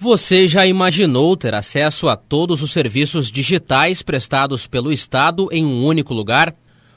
Você já imaginou ter acesso a todos os serviços digitais prestados pelo Estado em um único lugar?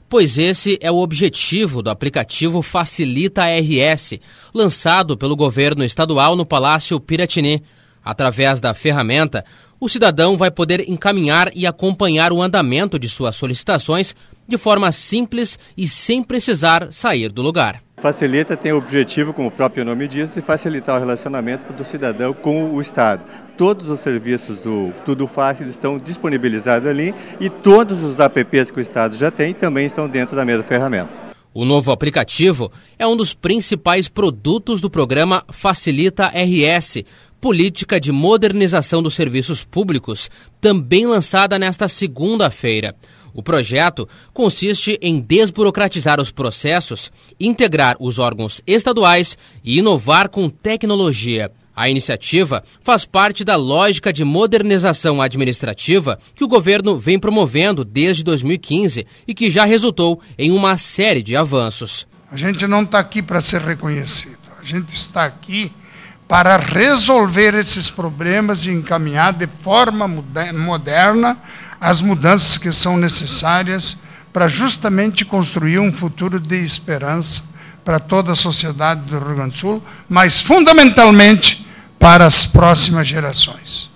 Pois esse é o objetivo do aplicativo Facilita RS, lançado pelo governo estadual no Palácio Piratini. Através da ferramenta, o cidadão vai poder encaminhar e acompanhar o andamento de suas solicitações de forma simples e sem precisar sair do lugar. Facilita tem o objetivo, como o próprio nome diz, de facilitar o relacionamento do cidadão com o Estado. Todos os serviços do Tudo Fácil estão disponibilizados ali e todos os apps que o Estado já tem também estão dentro da mesma ferramenta. O novo aplicativo é um dos principais produtos do programa Facilita RS, política de modernização dos serviços públicos, também lançada nesta segunda-feira. O projeto consiste em desburocratizar os processos, integrar os órgãos estaduais e inovar com tecnologia. A iniciativa faz parte da lógica de modernização administrativa que o governo vem promovendo desde 2015 e que já resultou em uma série de avanços. A gente não está aqui para ser reconhecido, a gente está aqui para resolver esses problemas e encaminhar de forma moderna as mudanças que são necessárias para justamente construir um futuro de esperança para toda a sociedade do Rio Grande do Sul, mas fundamentalmente para as próximas gerações.